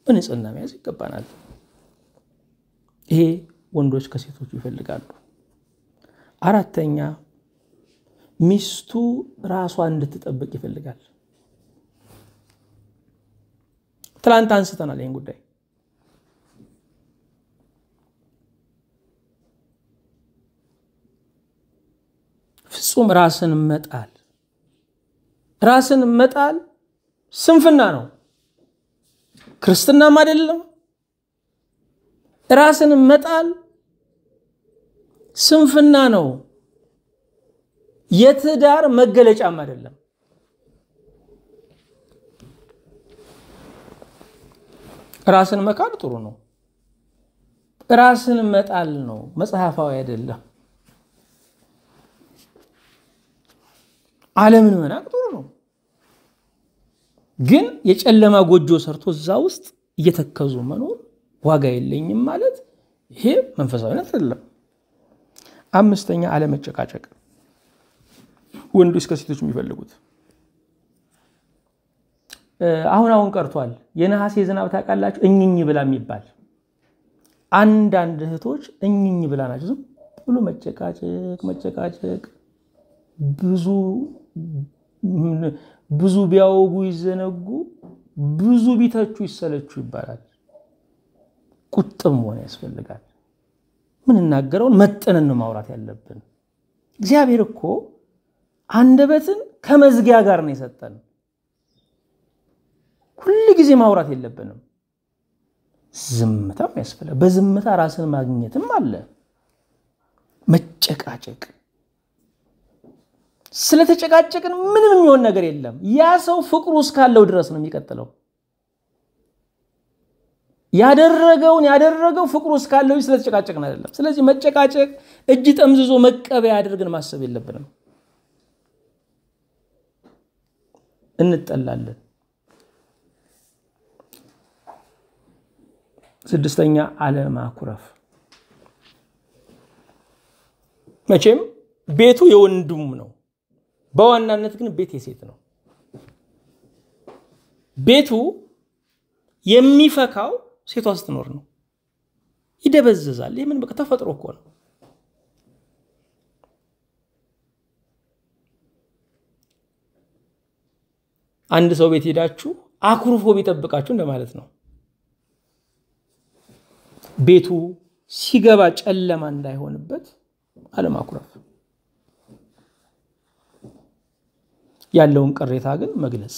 በንጽህና መያዝ ይገባናል። ይሄ ወንዶች ከሴቶቹ ይፈልጋሉ። አራተኛ ሚስቱ ራሷ እንድትጠብቅ ይፈልጋል። ትላንት አንስተናል ይህን ጉዳይ። ፍጹም ራስን መጣል ራስን መጣል ስንፍና ነው፣ ክርስትናም አይደለም። ራስን መጣል ስንፍና ነው። የትዳር መገለጫም አይደለም። ራስን መካድ ጥሩ ነው። ራስን መጣል ነው፣ መጽሐፋዊ አይደለም። ዓለምን መናቅ ጥሩ ነው፣ ግን የጨለማ ጎጆ ሰርቶ እዛ ውስጥ እየተከዙ መኖር ዋጋ የለኝም ማለት ይሄ መንፈሳዊነት አይደለም። አምስተኛ አለመጨቃጨቅ ወንዶች ከሴቶች የሚፈልጉት። አሁን አሁን ቀርቷል። የነሐሴ ዝናብ ታውቃላችሁ? እኝኝ ብላ የሚባል አንዳንድ እህቶች እኝኝ ብላ ናቸው። ዝም ብሎ መጨቃጨቅ መጨቃጨቅ፣ ብዙ ብዙ ቢያወጉ ይዘነጉ፣ ብዙ ቢተቹ ይሰለቹ ይባላል። ቁጥብ መሆን ያስፈልጋል። ምንናገረውን መጠንን ነው ማውራት ያለብን። እግዚአብሔር እኮ አንደበትን ከመዝጊያ ጋር ነው የሰጠን። ሁል ጊዜ ማውራት የለብንም። ዝምታም ያስፈላል። በዝምታ ራስን ማግኘትም አለ። መጨቃጨቅ ስለተጨቃጨቅን ምንም የሚሆን ነገር የለም። ያ ሰው ፍቅሩ እስካለው ድረስ ነው የሚቀጥለው። ያደረገውን ያደረገው ፍቅሩ እስካለው ስለተጨቃጨቅን አይደለም። ስለዚህ መጨቃጨቅ እጅ ጠምዝዞ መቀበያ አድርገን ማሰብ የለብንም። እንጠላለን። ስድስተኛ አለማኩረፍ። መቼም ቤቱ የወንድሙ ነው፣ በዋናነት ግን ቤት የሴት ነው። ቤቱ የሚፈካው ሴቷ ስትኖር ነው። ይደበዝዛል። ይህ ምን ተፈጥሮ እኮ ነው። አንድ ሰው ቤት ሄዳችሁ አኩርፎ ቢጠብቃችሁ እንደማለት ነው። ቤቱ ሲገባ ጨለማ እንዳይሆንበት አለማኩረፍ፣ ያለውን ቅሬታ ግን መግለጽ።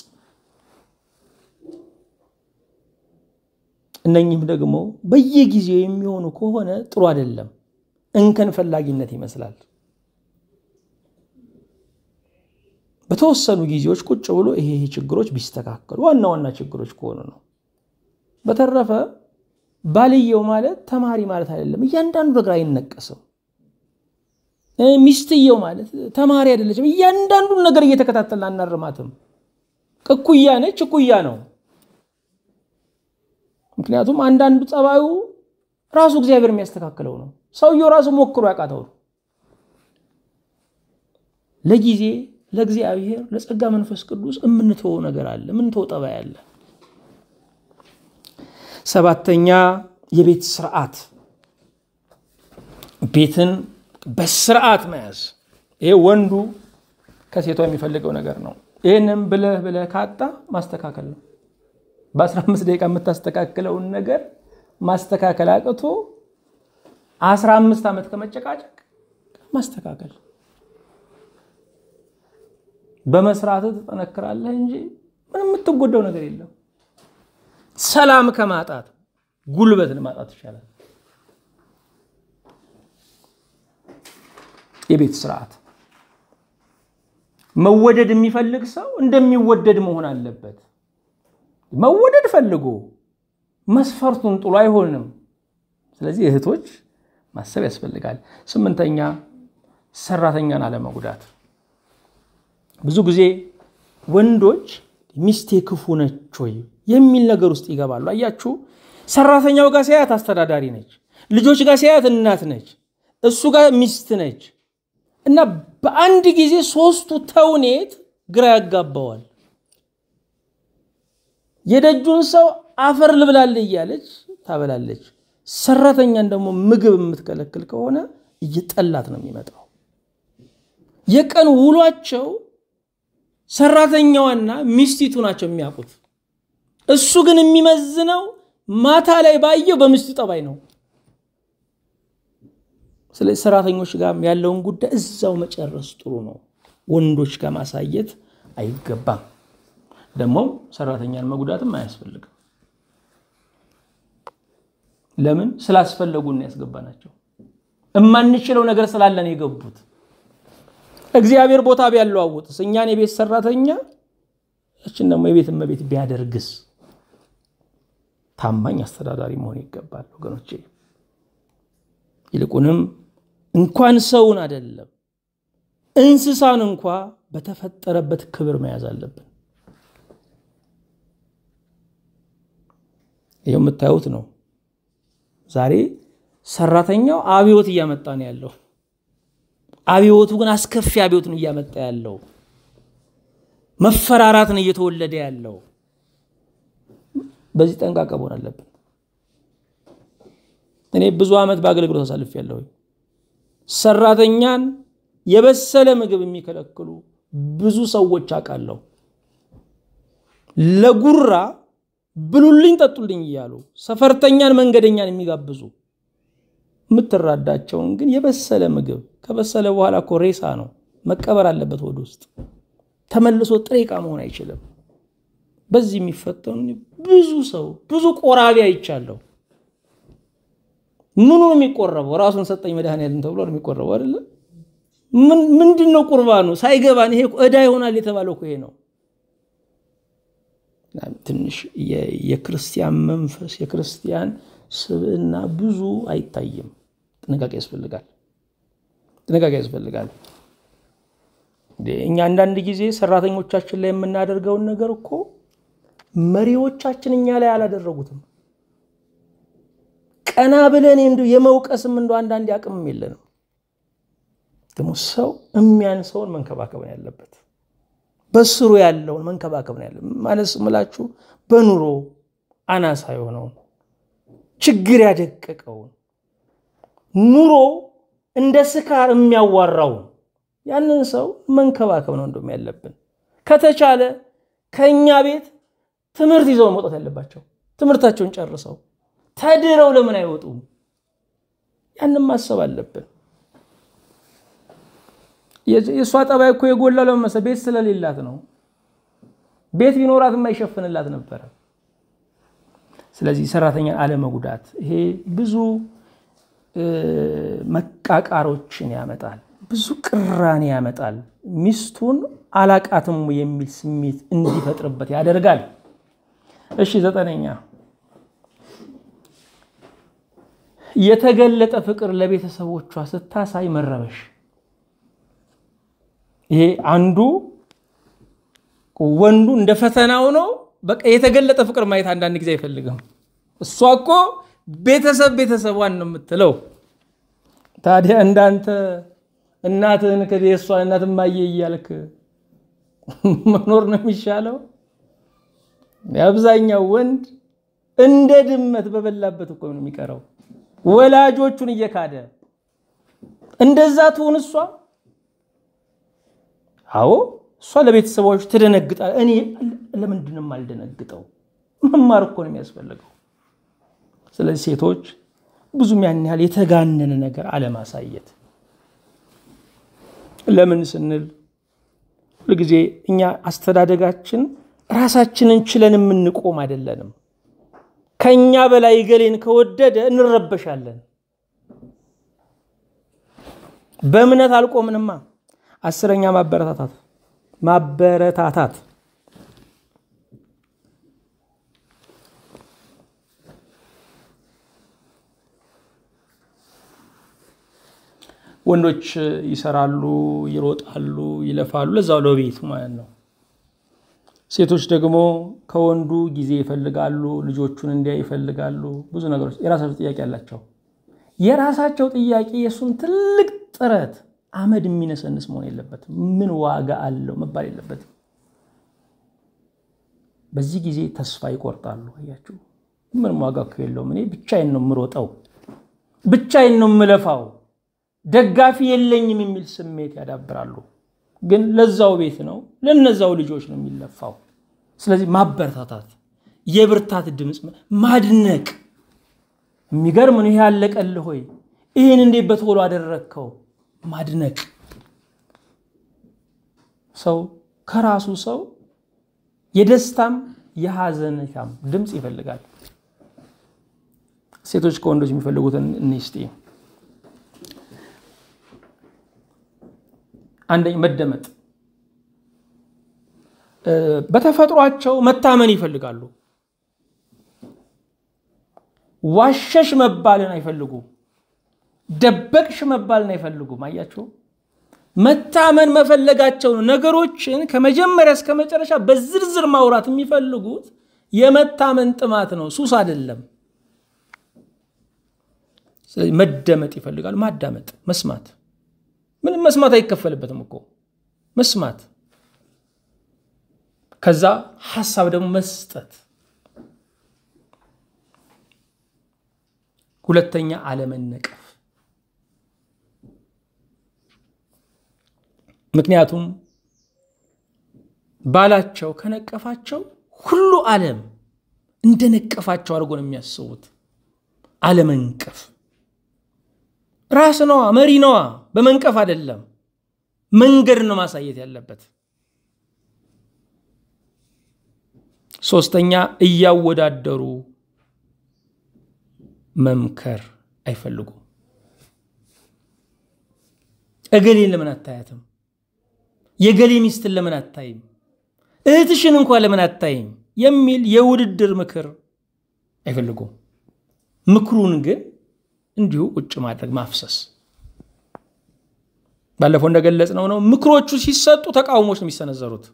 እነኚህም ደግሞ በየጊዜው የሚሆኑ ከሆነ ጥሩ አይደለም፣ እንከን ፈላጊነት ይመስላል። በተወሰኑ ጊዜዎች ቁጭ ብሎ ይሄ ይሄ ችግሮች ቢስተካከሉ ዋና ዋና ችግሮች ከሆኑ ነው። በተረፈ ባልየው ማለት ተማሪ ማለት አይደለም። እያንዳንዱ ነገር አይነቀስም። ሚስትየው ማለት ተማሪ አይደለችም። እያንዳንዱን ነገር እየተከታተል አናርማትም። እኩያ ነች፣ እኩያ ነው። ምክንያቱም አንዳንዱ ጸባዩ ራሱ እግዚአብሔር የሚያስተካክለው ነው። ሰውየው ራሱ ሞክሮ ያቃተው ለጊዜ ለእግዚአብሔር ለጸጋ መንፈስ ቅዱስ የምንተወው ነገር አለ፣ የምንተወው ጠባይ አለ። ሰባተኛ የቤት ስርዓት፣ ቤትን በስርዓት መያዝ። ይሄ ወንዱ ከሴቷ የሚፈልገው ነገር ነው። ይህንም ብለህ ብለህ ካጣ ማስተካከል ነው። በ15 ደቂቃ የምታስተካክለውን ነገር ማስተካከል አቅቶ 15 ዓመት ከመጨቃጨቅ ማስተካከል በመስራት ትጠነክራለህ እንጂ ምንም የምትጎዳው ነገር የለም። ሰላም ከማጣት ጉልበትን ማጣት ይሻላል። የቤት ስርዓት መወደድ የሚፈልግ ሰው እንደሚወደድ መሆን አለበት። መወደድ ፈልጎ መስፈርቱን ጥሎ አይሆንም። ስለዚህ እህቶች ማሰብ ያስፈልጋል። ስምንተኛ ሰራተኛን አለመጉዳት ብዙ ጊዜ ወንዶች ሚስቴ ክፉ ነች ወይ የሚል ነገር ውስጥ ይገባሉ። አያችሁ፣ ሰራተኛው ጋር ሲያያት አስተዳዳሪ ነች፣ ልጆች ጋር ሲያያት እናት ነች፣ እሱ ጋር ሚስት ነች እና በአንድ ጊዜ ሶስቱ ተውኔት ግራ ያጋባዋል። የደጁን ሰው አፈር ልብላል እያለች ታበላለች። ሰራተኛን ደግሞ ምግብ የምትከለክል ከሆነ እየጠላት ነው የሚመጣው። የቀን ውሏቸው ሰራተኛዋና ሚስቲቱ ናቸው የሚያውቁት። እሱ ግን የሚመዝነው ማታ ላይ ባየው በሚስቱ ጠባይ ነው። ስለዚህ ሰራተኞች ጋር ያለውን ጉዳይ እዛው መጨረስ ጥሩ ነው። ወንዶች ጋር ማሳየት አይገባም። ደግሞ ሰራተኛን መጉዳትም አያስፈልግም። ለምን ስላስፈለጉን ናቸው። እማንችለው ነገር ስላለን የገቡት እግዚአብሔር ቦታ ቢያለዋውጥስ እኛን የቤት ሰራተኛ እችን ደግሞ የቤት እመቤት ቢያደርግስ ታማኝ አስተዳዳሪ መሆን ይገባል ወገኖቼ ይልቁንም እንኳን ሰውን አይደለም እንስሳን እንኳ በተፈጠረበት ክብር መያዝ አለብን ይህ የምታዩት ነው ዛሬ ሰራተኛው አብዮት እያመጣ ነው ያለው አብዮቱ ግን አስከፊ አብዮቱን እያመጣ ያለው። መፈራራትን እየተወለደ ያለው። በዚህ ጠንቃቀብ መሆን አለብን። እኔ ብዙ ዓመት በአገልግሎት አሳልፍ ያለሁ ሰራተኛን የበሰለ ምግብ የሚከለክሉ ብዙ ሰዎች አውቃለሁ። ለጉራ ብሉልኝ ጠጡልኝ እያሉ ሰፈርተኛን መንገደኛን የሚጋብዙ የምትራዳቸውን ግን የበሰለ ምግብ ከበሰለ በኋላ እኮ ሬሳ ነው መቀበር አለበት ወደ ውስጥ ተመልሶ ጥሬ ዕቃ መሆን አይችልም። በዚህ የሚፈተኑ ብዙ ሰው ብዙ ቆራቢ አይቻለሁ። ምኑ ነው የሚቆረበው? ራሱን ሰጠኝ መድኃኒዓለም ተብሎ ነው የሚቆረበው አይደለ? ምንድን ነው ቁርባኑ? ሳይገባን ይሄ እዳ ይሆናል የተባለው ይሄ ነው። ትንሽ የክርስቲያን መንፈስ የክርስቲያን ስብዕና ብዙ አይታይም። ጥንቃቄ ያስፈልጋል። ጥንቃቄ ያስፈልጋል። እኛ አንዳንድ ጊዜ ሰራተኞቻችን ላይ የምናደርገውን ነገር እኮ መሪዎቻችን እኛ ላይ አላደረጉትም። ቀና ብለን እንዲ የመውቀስም እንደ አንዳንድ አቅምም የለንም። ደግሞ ሰው የሚያንሰውን መንከባከብ ነው ያለበት። በስሩ ያለውን መንከባከብ ነው ማለት ስምላችሁ በኑሮ አናሳ የሆነውን ችግር ያደቀቀውን ኑሮ እንደ ስካር የሚያዋራው ያንን ሰው መንከባከብ ነው እንደም ያለብን። ከተቻለ ከእኛ ቤት ትምህርት ይዘው መውጣት ያለባቸው ትምህርታቸውን ጨርሰው ተድረው ለምን አይወጡም? ያንን ማሰብ አለብን። የእሷ ጠባይ እኮ የጎላ ለመመሰ ቤት ስለሌላት ነው። ቤት ቢኖራት የማይሸፍንላት ነበረ። ስለዚህ ሰራተኛን አለመጉዳት ይሄ ብዙ መቃቃሮችን ያመጣል፣ ብዙ ቅራኔ ያመጣል። ሚስቱን አላቃትም የሚል ስሜት እንዲፈጥርበት ያደርጋል። እሺ ዘጠነኛ የተገለጠ ፍቅር ለቤተሰቦቿ ስታሳይ መረበሽ። ይሄ አንዱ ወንዱ እንደ ፈተናው ነው። በቃ የተገለጠ ፍቅር ማየት አንዳንድ ጊዜ አይፈልግም። እሷ እኮ ቤተሰብ ቤተሰቧን ነው የምትለው። ታዲያ እንዳንተ እናትህን ከቤ እሷን እናት ማየ እያልክ መኖር ነው የሚሻለው። የአብዛኛው ወንድ እንደ ድመት በበላበት እኮ ነው የሚቀረው፣ ወላጆቹን እየካደ እንደዛ ትሁን እሷ። አዎ እሷ ለቤተሰቦች ትደነግጣል። እኔ ለምንድንም አልደነግጠው። የማልደነግጠው? መማር እኮ ነው የሚያስፈልገው። ስለዚህ ሴቶች ብዙም ያን ያህል የተጋነነ ነገር አለማሳየት። ለምን ስንል ሁልጊዜ እኛ አስተዳደጋችን ራሳችንን ችለን የምንቆም አይደለንም። ከእኛ በላይ ገሌን ከወደደ እንረበሻለን። በእምነት አልቆምንማ። አስረኛ ማበረታታት ማበረታታት ወንዶች ይሰራሉ፣ ይሮጣሉ፣ ይለፋሉ ለዛው ለቤቱ ማለት ነው። ሴቶች ደግሞ ከወንዱ ጊዜ ይፈልጋሉ፣ ልጆቹን እንዲያ ይፈልጋሉ። ብዙ ነገሮች የራሳቸው ጥያቄ አላቸው። የራሳቸው ጥያቄ የእሱን ትልቅ ጥረት አመድ የሚነሰንስ መሆን የለበትም። ምን ዋጋ አለው መባል የለበትም። በዚህ ጊዜ ተስፋ ይቆርጣሉ። አያችሁ፣ ምንም ዋጋ የለውም። እኔ ብቻዬን ነው የምሮጠው፣ ብቻዬን ነው የምለፋው ደጋፊ የለኝም የሚል ስሜት ያዳብራሉ። ግን ለዛው ቤት ነው ለነዛው ልጆች ነው የሚለፋው። ስለዚህ ማበረታታት፣ የብርታት ድምፅ ማድነቅ። የሚገርም ነው። ይሄ አለቀልህ ሆይ ይህን እንዴት በቶሎ አደረግከው? ማድነቅ። ሰው ከራሱ ሰው የደስታም የሐዘንታም ድምፅ ይፈልጋል። ሴቶች ከወንዶች የሚፈልጉትን እንስጤ አንደኛ መደመጥ በተፈጥሯቸው መታመን ይፈልጋሉ። ዋሸሽ መባልን አይፈልጉም። ደበቅሽ መባልን አይፈልጉም። አያችሁ፣ መታመን መፈለጋቸው ነው። ነገሮችን ከመጀመሪያ እስከ መጨረሻ በዝርዝር ማውራት የሚፈልጉት የመታመን ጥማት ነው፣ ሱስ አይደለም። መደመጥ ይፈልጋሉ። ማዳመጥ፣ መስማት ምንም መስማት አይከፈልበትም እኮ መስማት፣ ከዛ ሀሳብ ደግሞ መስጠት። ሁለተኛ አለመነቀፍ። ምክንያቱም ባላቸው ከነቀፋቸው ሁሉ ዓለም እንደነቀፋቸው አድርጎ ነው የሚያስቡት። አለመንቀፍ ራስ ነዋ፣ መሪ ነዋ። በመንቀፍ አይደለም፣ መንገድ ነው ማሳየት ያለበት። ሶስተኛ እያወዳደሩ መምከር አይፈልጉ እገሌን ለምን አታያትም? የገሌ ሚስትን ለምን አታይም? እህትሽን እንኳ ለምን አታይም? የሚል የውድድር ምክር አይፈልጉም። ምክሩን ግን እንዲሁ ቁጭ ማድረግ ማፍሰስ። ባለፈው እንደገለጽ ነው ነው ምክሮቹ ሲሰጡ ተቃውሞች ነው የሚሰነዘሩት።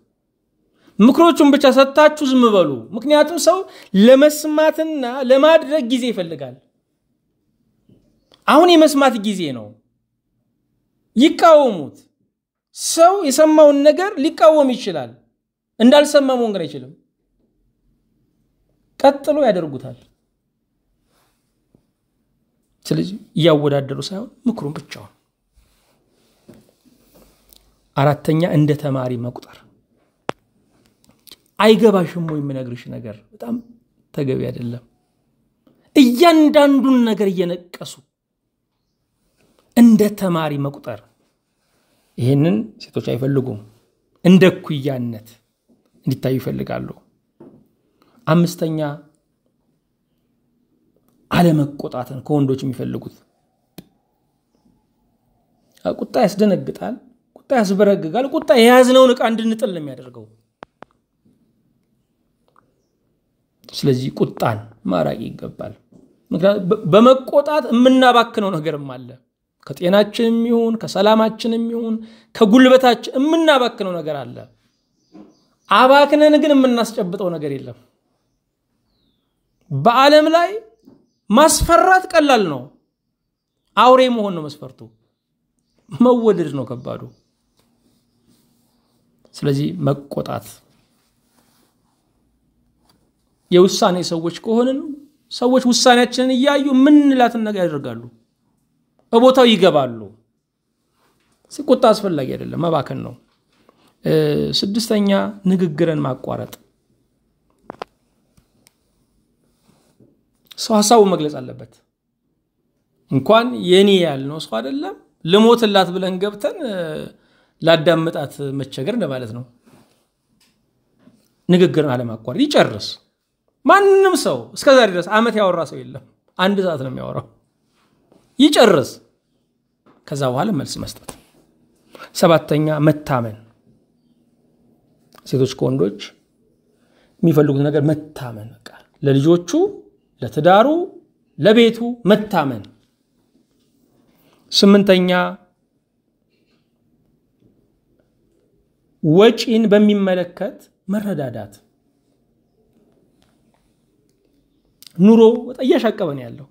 ምክሮቹን ብቻ ሰጥታችሁ ዝም በሉ። ምክንያቱም ሰው ለመስማትና ለማድረግ ጊዜ ይፈልጋል። አሁን የመስማት ጊዜ ነው። ይቃወሙት። ሰው የሰማውን ነገር ሊቃወም ይችላል። እንዳልሰማ መሆን ግን አይችልም። ቀጥሎ ያደርጉታል። ስለዚህ እያወዳደሩ ሳይሆን ምክሩን ብቻውን። አራተኛ እንደ ተማሪ መቁጠር። አይገባሽም ወይ የምነግርሽ ነገር በጣም ተገቢ አይደለም። እያንዳንዱን ነገር እየነቀሱ እንደ ተማሪ መቁጠር፣ ይህንን ሴቶች አይፈልጉም። እንደ እኩያነት እንዲታዩ ይፈልጋሉ። አምስተኛ አለመቆጣትን ከወንዶች የሚፈልጉት። ቁጣ ያስደነግጣል፣ ቁጣ ያስበረግጋል፣ ቁጣ የያዝነውን እቃ እንድንጥል ነው የሚያደርገው። ስለዚህ ቁጣን ማራቂ ይገባል። ምክንያቱም በመቆጣት የምናባክነው ነገርም አለ። ከጤናችንም ይሁን ከሰላማችንም ይሁን ከጉልበታችን የምናባክነው ነገር አለ። አባክነን ግን የምናስጨብጠው ነገር የለም። በዓለም ላይ ማስፈራት ቀላል ነው። አውሬ መሆን ነው መስፈርቱ። መወደድ ነው ከባዱ። ስለዚህ መቆጣት የውሳኔ ሰዎች ከሆንን ሰዎች ውሳኔያችንን እያዩ ምንላትን ነገር ያደርጋሉ፣ በቦታው ይገባሉ። ቁጣ አስፈላጊ አይደለም፣ መባከን ነው። ስድስተኛ ንግግርን ማቋረጥ ሰው ሀሳቡን መግለጽ አለበት። እንኳን የኔ ያልነው ሰው አይደለም ልሞትላት ብለን ገብተን ላዳምጣት መቸገር እንደማለት ነው። ንግግርን አለማቋረጥ ይጨርስ። ማንም ሰው እስከዛሬ ድረስ ዓመት ያወራ ሰው የለም። አንድ ሰዓት ነው የሚያወራው። ይጨርስ። ከዛ በኋላ መልስ መስጠት። ሰባተኛ መታመን፣ ሴቶች ከወንዶች የሚፈልጉት ነገር መታመን፣ በቃ ለልጆቹ ለትዳሩ፣ ለቤቱ መታመን። ስምንተኛ ወጪን በሚመለከት መረዳዳት። ኑሮ እያሻቀበ ነው ያለው።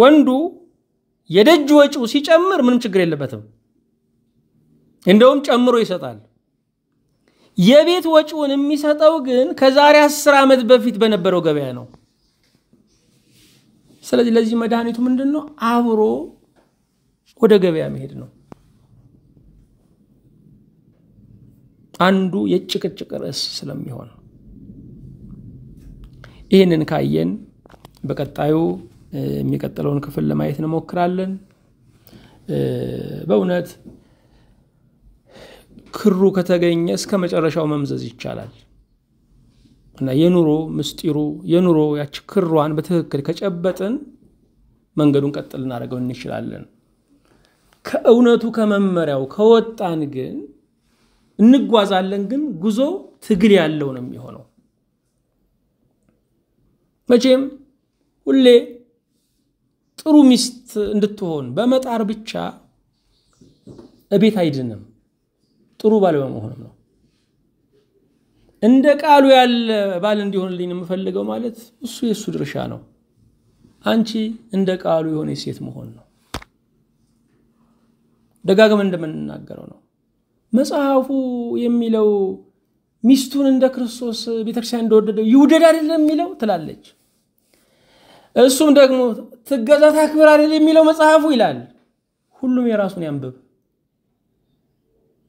ወንዱ የደጅ ወጪው ሲጨምር ምንም ችግር የለበትም። እንደውም ጨምሮ ይሰጣል። የቤት ወጪውን የሚሰጠው ግን ከዛሬ አስር ዓመት በፊት በነበረው ገበያ ነው። ስለዚህ ለዚህ መድኃኒቱ ምንድን ነው? አብሮ ወደ ገበያ መሄድ ነው። አንዱ የጭቅጭቅ ርዕስ ስለሚሆን ይህንን ካየን በቀጣዩ የሚቀጥለውን ክፍል ለማየት እንሞክራለን። በእውነት ክሩ ከተገኘ እስከ መጨረሻው መምዘዝ ይቻላል እና የኑሮ ምስጢሩ የኑሮ ያች ክሯን በትክክል ከጨበጥን መንገዱን ቀጥ ልናደርገው እንችላለን። ከእውነቱ ከመመሪያው ከወጣን ግን እንጓዛለን፣ ግን ጉዞ ትግል ያለው ነው የሚሆነው። መቼም ሁሌ ጥሩ ሚስት እንድትሆን በመጣር ብቻ እቤት አይድንም። ጥሩ ባል በመሆኑም ነው። እንደ ቃሉ ያለ ባል እንዲሆንልኝ የምፈልገው ማለት እሱ የእሱ ድርሻ ነው። አንቺ እንደ ቃሉ የሆነ ሴት መሆን ነው። ደጋግመን እንደምንናገረው ነው። መጽሐፉ የሚለው ሚስቱን እንደ ክርስቶስ ቤተክርስቲያን እንደወደደው ይውደድ አይደለም የሚለው ትላለች። እሱም ደግሞ ትገዛ ታክብር አይደል የሚለው መጽሐፉ ይላል። ሁሉም የራሱን ያንብብ።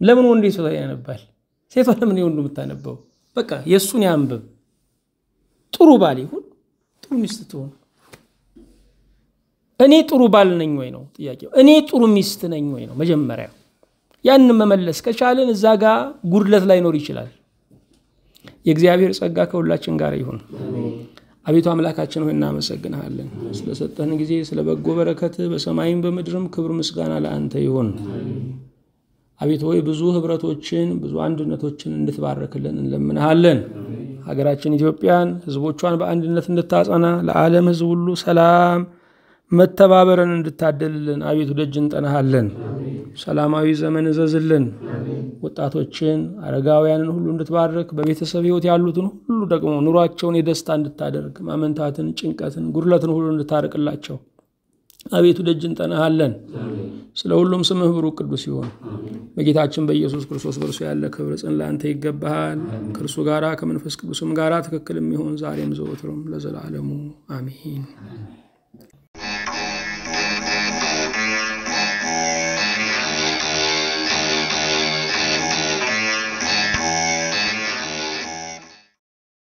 ለምን ወንድ ሴቷ ያነባል? ሴቷ ለምን የወንዱ የምታነበው? በቃ የእሱን ያንብብ። ጥሩ ባል ይሁን፣ ጥሩ ሚስት ትሁን። እኔ ጥሩ ባል ነኝ ወይ ነው ጥያቄው። እኔ ጥሩ ሚስት ነኝ ወይ ነው መጀመሪያ። ያንን መመለስ ከቻልን እዛ ጋር ጉድለት ላይኖር ይችላል። የእግዚአብሔር ጸጋ ከሁላችን ጋር ይሁን። አቤቱ አምላካችን ሆይ እናመሰግንሃለን፣ ስለሰጠህን ጊዜ፣ ስለ በጎ በረከት በሰማይም በምድርም ክብር ምስጋና ለአንተ ይሁን። አቤት ሆይ ብዙ ህብረቶችን ብዙ አንድነቶችን እንድትባረክልን እንለምንሃለን። ሀገራችን ኢትዮጵያን ህዝቦቿን በአንድነት እንድታጸና ለዓለም ህዝብ ሁሉ ሰላም መተባበርን እንድታደልልን አቤቱ ደጅ እንጠናሃለን። ሰላማዊ ዘመን እዘዝልን። ወጣቶችን አረጋውያንን ሁሉ እንድትባርክ በቤተሰብ ህይወት ያሉትን ሁሉ ደግሞ ኑሯቸውን የደስታ እንድታደርግ ማመንታትን፣ ጭንቀትን፣ ጉድለትን ሁሉ እንድታርቅላቸው አቤቱ ደጅ እንጠናሃለን። ስለ ሁሉም ስምህ ብሩክ ቅዱስ ይሆን። በጌታችን በኢየሱስ ክርስቶስ በእርሱ ያለ ክብር ጽን ለአንተ ይገባሃል። ከእርሱ ጋራ ከመንፈስ ቅዱስም ጋራ ትክክል የሚሆን ዛሬም ዘወትርም ለዘላለሙ አሚን።